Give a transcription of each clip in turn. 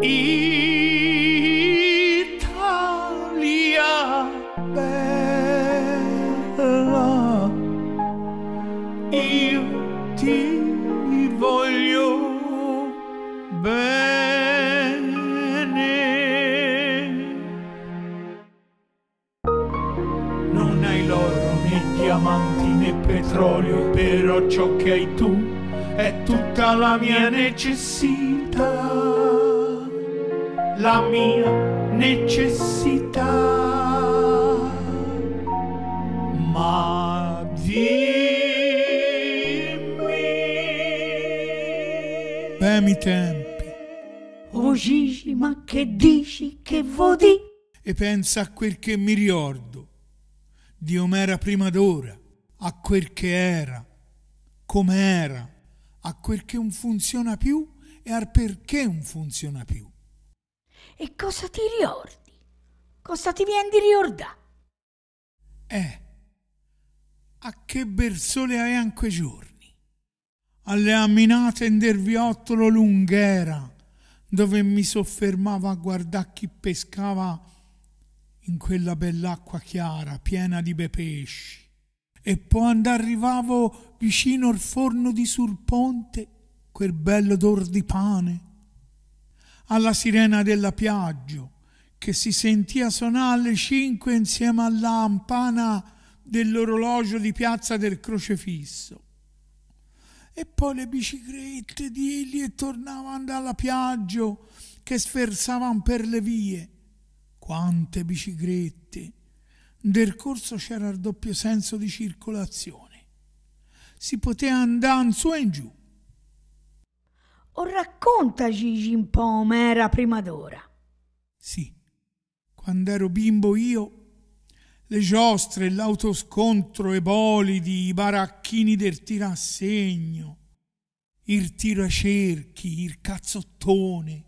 Italia bella, io ti voglio bene. Non hai l'oro né diamanti né petrolio, però ciò che hai tu è tutta la mia necessità la mia necessità. Ma dimmi. Beh, tempi. Oh Gigi, ma che dici, che vodi? E pensa a quel che mi riordo Di Omera prima d'ora, a quel che era, com'era, a quel che non funziona più e al perché non funziona più. E cosa ti riordi? Cosa ti viene di ricordare? Eh, a che bersole avean quei giorni? Alle amminate in derviottolo lunghera, dove mi soffermavo a guardare chi pescava in quella bell'acqua chiara, piena di bei pesci. E poi arrivavo vicino al forno di sul ponte, quel bello odor di pane, alla sirena della Piaggio, che si sentia suonare alle cinque insieme alla campana dell'orologio di piazza del Crocefisso. E poi le biciclette di egli e tornavano dalla Piaggio che sferzavano per le vie. Quante biciclette! Del corso c'era il doppio senso di circolazione. Si poteva andare in su e in giù o raccontaci Gimpom era prima d'ora. Sì, quando ero bimbo io, le giostre, l'autoscontro, i bolidi, i baracchini del tirassegno, il tiracerchi, il cazzottone,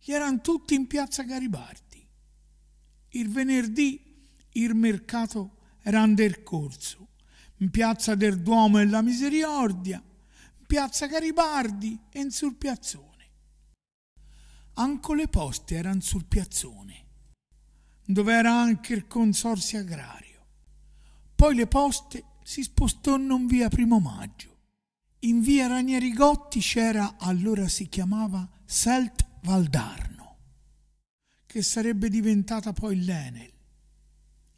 gli erano tutti in piazza Garibaldi. Il venerdì il mercato era del corso, in piazza del Duomo e la Misericordia, Piazza Garibaldi e sul piazzone. Anco le poste erano sul piazzone, dove era anche il consorzio agrario. Poi le poste si spostò in via Primo Maggio. In via Ranieri Gotti c'era, allora si chiamava Selt Valdarno, che sarebbe diventata poi l'Enel.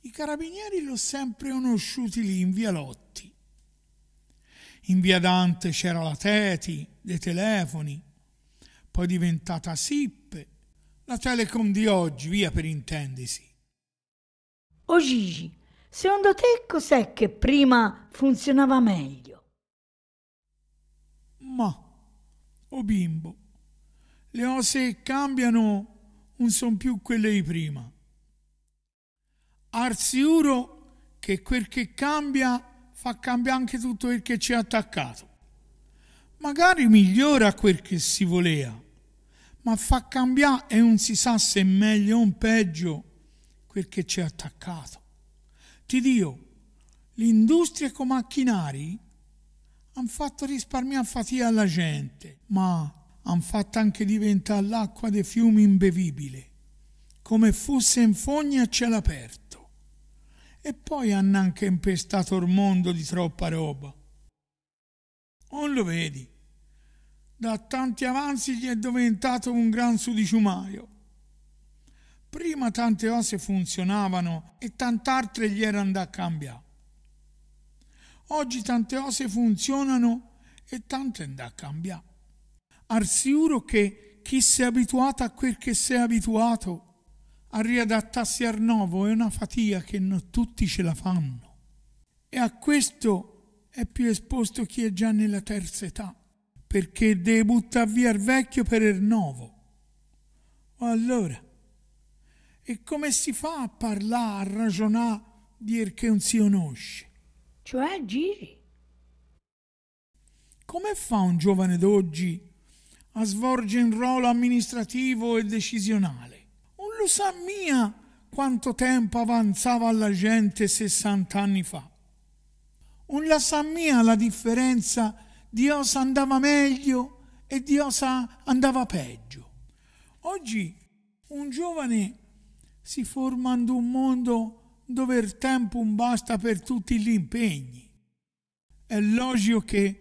I carabinieri l'ho sempre conosciuti lì in via Lotti in via Dante c'era la Teti, dei telefoni, poi diventata Sippe, la Telecom di oggi, via per intendersi. O Gigi, secondo te cos'è che prima funzionava meglio? Ma, o oh bimbo, le cose cambiano, non son più quelle di prima. Arsiuro che quel che cambia fa cambiare anche tutto quel che ci ha attaccato. Magari migliora quel che si voleva, ma fa cambiare e non si sa se è meglio o peggio quel che ci ha attaccato. Ti dico, l'industria con macchinari hanno fatto risparmiare fatica alla gente, ma hanno fatto anche diventare l'acqua dei fiumi imbevibile, come fosse in fogna a cielo aperto e poi hanno anche impestato il mondo di troppa roba. Non lo vedi, da tanti avanzi gli è diventato un gran sudiciumaio. Prima tante cose funzionavano e tant'altre gli erano da cambiare. Oggi tante cose funzionano e tante da cambiare. Al sicuro che chi si è abituato a quel che si è abituato a riadattarsi al nuovo è una fatica che non tutti ce la fanno. E a questo è più esposto chi è già nella terza età, perché deve buttare via il vecchio per il nuovo. Allora, e come si fa a parlare, a ragionare, dir che non si conosce? Cioè giri. Come fa un giovane d'oggi a svolgere un ruolo amministrativo e decisionale? lo sa mia quanto tempo avanzava la gente 60 anni fa. Non la sa mia la differenza di osa andava meglio e di osa andava peggio. Oggi un giovane si forma in un mondo dove il tempo non basta per tutti gli impegni. È logico che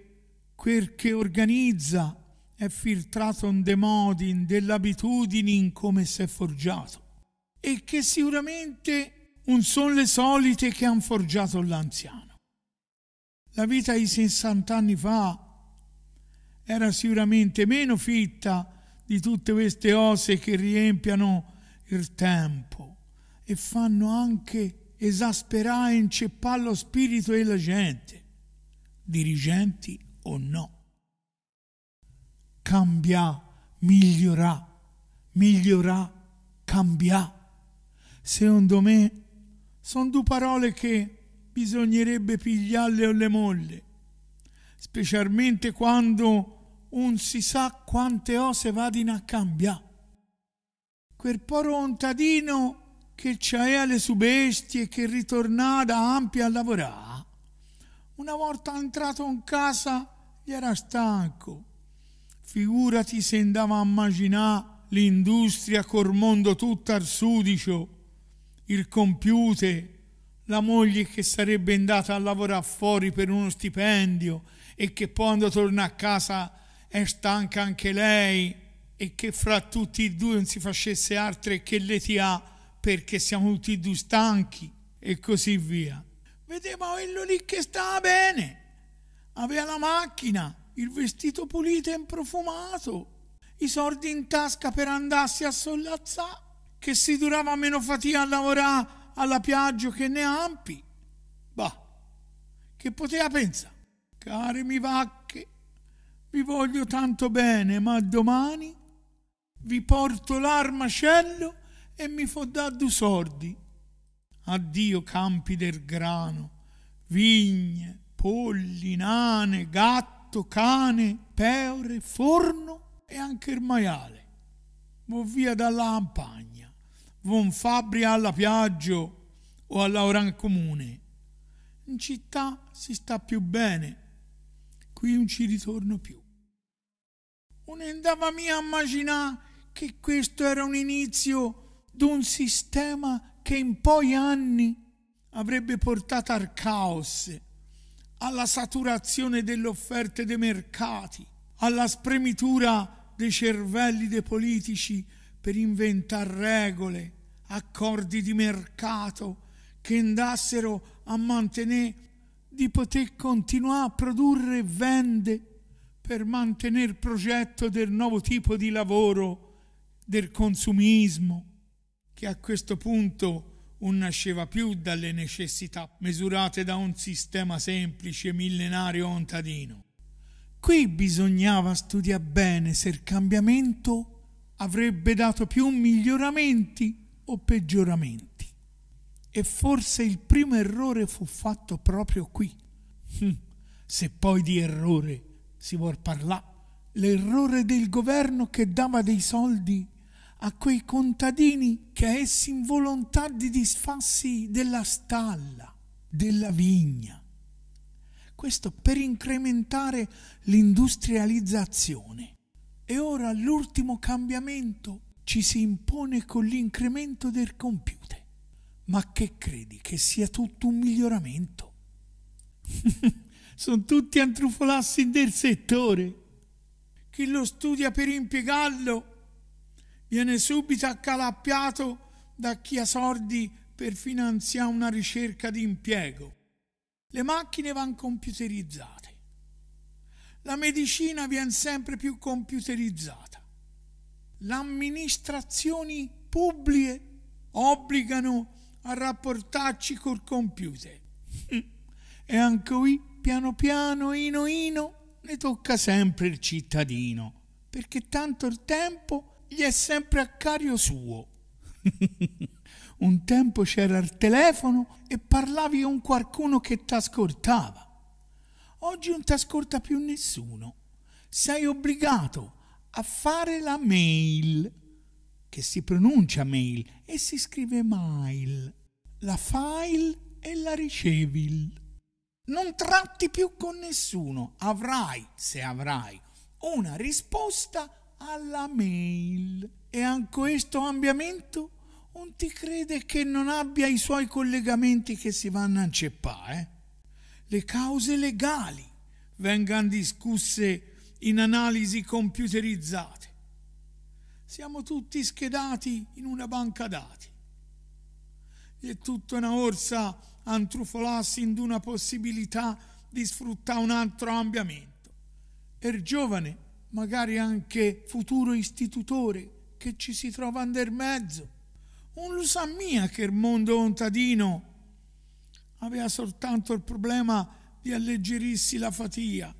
quel che organizza è filtrato in de modi, in delle abitudini, in come si è forgiato. E che sicuramente non sono le solite che hanno forgiato l'anziano. La vita di 60 anni fa era sicuramente meno fitta di tutte queste ose che riempiano il tempo e fanno anche esasperare e inceppare lo spirito della gente, dirigenti o no cambia, migliorà, migliorà, cambia. Secondo me sono due parole che bisognerebbe pigliarle o le molle, specialmente quando un si sa quante cose vadino a cambià. Quel poro contadino che c'è le sue bestie e che ritornà da ampia a lavorare, una volta entrato in casa gli era stanco Figurati se andava a immaginare l'industria col mondo tutto al sudicio, il computer, la moglie che sarebbe andata a lavorare fuori per uno stipendio e che poi quando torna a casa è stanca anche lei e che fra tutti e due non si facesse altre che le ti ha perché siamo tutti e due stanchi e così via. Vedeva quello lì che stava bene, aveva la macchina, il vestito pulito e improfumato, i soldi in tasca per andarsi a sollazzare, che si durava meno fatica a lavorare alla piaggio che ne ampi. Bah, che poteva pensare? Care mi vacche, vi voglio tanto bene, ma domani vi porto l'armacello e mi fo da due sordi. Addio campi del grano, vigne, polli, nane, gatti, gatto, cane, peore, forno e anche il maiale. Vo via dalla campagna, von fabbria alla piaggio o all'auran comune. In città si sta più bene, qui non ci ritorno più. Non andava mia a immaginare che questo era un inizio d'un sistema che in poi anni avrebbe portato al caos alla saturazione delle offerte dei mercati, alla spremitura dei cervelli dei politici per inventare regole, accordi di mercato che andassero a mantenere di poter continuare a produrre vende per mantenere il progetto del nuovo tipo di lavoro, del consumismo, che a questo punto non nasceva più dalle necessità misurate da un sistema semplice, millenario, ontadino. Qui bisognava studiare bene se il cambiamento avrebbe dato più miglioramenti o peggioramenti. E forse il primo errore fu fatto proprio qui. Hm, se poi di errore si vuol parlare, l'errore del governo che dava dei soldi a quei contadini che essi in volontà di disfarsi della stalla, della vigna. Questo per incrementare l'industrializzazione. E ora l'ultimo cambiamento ci si impone con l'incremento del computer. Ma che credi che sia tutto un miglioramento? Sono tutti antrufolassi del settore. Chi lo studia per impiegarlo viene subito accalappiato da chi ha sordi per finanziare una ricerca di impiego. Le macchine vanno computerizzate. La medicina viene sempre più computerizzata. Le amministrazioni pubbliche obbligano a rapportarci col computer. E anche qui, piano piano, ino ino, ne tocca sempre il cittadino, perché tanto il tempo gli è sempre a cario suo. un tempo c'era il telefono e parlavi con qualcuno che t'ascoltava. Oggi non ti ascolta più nessuno. Sei obbligato a fare la mail, che si pronuncia mail e si scrive mail. La file e la ricevi. Non tratti più con nessuno. Avrai, se avrai, una risposta alla mail e a questo cambiamento non ti crede che non abbia i suoi collegamenti che si vanno a inceppare. Eh? Le cause legali vengano discusse in analisi computerizzate. Siamo tutti schedati in una banca dati. E tutta una orsa antrufolassi in una possibilità di sfruttare un altro ambiamento. E er giovane magari anche futuro istitutore che ci si trova nel mezzo. Un lo sa mia che il mondo contadino aveva soltanto il problema di alleggerirsi la fatia.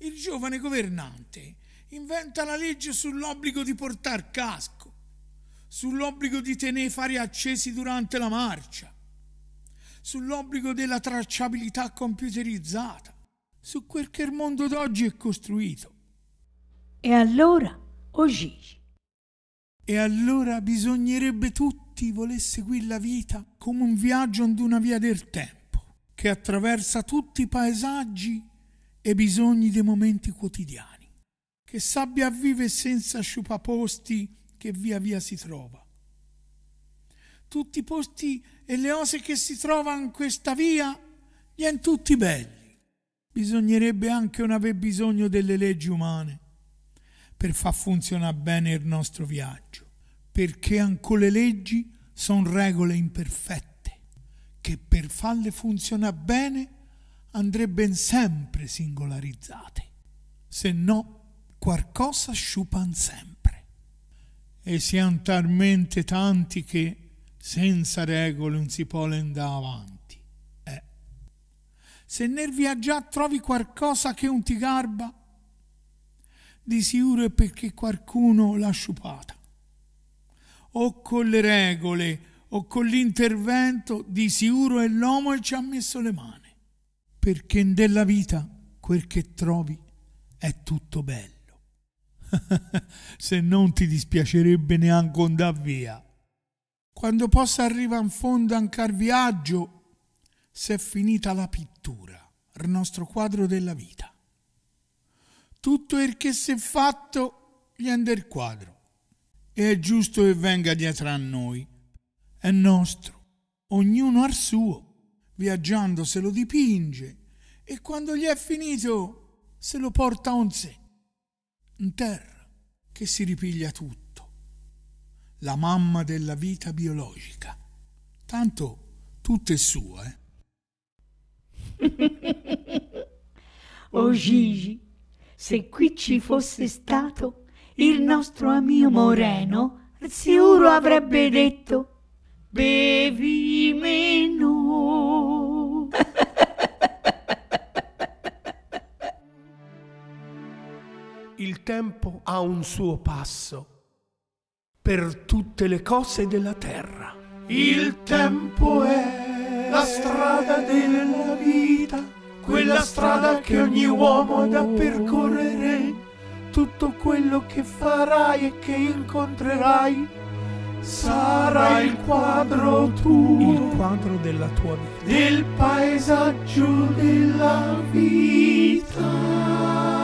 Il giovane governante inventa la legge sull'obbligo di portare casco, sull'obbligo di tenere fari accesi durante la marcia, sull'obbligo della tracciabilità computerizzata, su quel che il mondo d'oggi è costruito. E allora, Ogigi. E allora bisognerebbe tutti voler seguire la vita come un viaggio in una via del tempo, che attraversa tutti i paesaggi e bisogni dei momenti quotidiani, che sappia vivere senza sciupaposti che via via si trova. Tutti i posti e le ose che si trovano in questa via, gli in tutti belli. Bisognerebbe anche non aver bisogno delle leggi umane per far funzionare bene il nostro viaggio, perché ancora le leggi sono regole imperfette, che per farle funzionare bene andrebbero sempre singolarizzate, se no qualcosa sciupan sempre. E siamo talmente tanti che senza regole non si può andare avanti. Eh. Se nel viaggiare trovi qualcosa che non ti garba, di sicuro è perché qualcuno l'ha sciupata, o con le regole o con l'intervento, di sicuro è l'uomo che ci ha messo le mani, perché nella vita quel che trovi è tutto bello. Se non ti dispiacerebbe neanche andare via. Quando possa arrivare in fondo anche al viaggio, se è finita la pittura, il nostro quadro della vita tutto il che si è fatto viene del quadro. E è giusto che venga dietro a noi. È nostro, ognuno al suo. Viaggiando se lo dipinge e quando gli è finito se lo porta on sé. In terra che si ripiglia tutto. La mamma della vita biologica. Tanto tutto è suo, eh? oh Gigi, se qui ci fosse stato il nostro amico Moreno, sicuro avrebbe detto bevi meno. il tempo ha un suo passo per tutte le cose della terra. Il tempo è la strada della vita quella strada che ogni uomo ha da percorrere, tutto quello che farai e che incontrerai sarà il quadro tuo, il quadro della tua vita, del paesaggio della vita.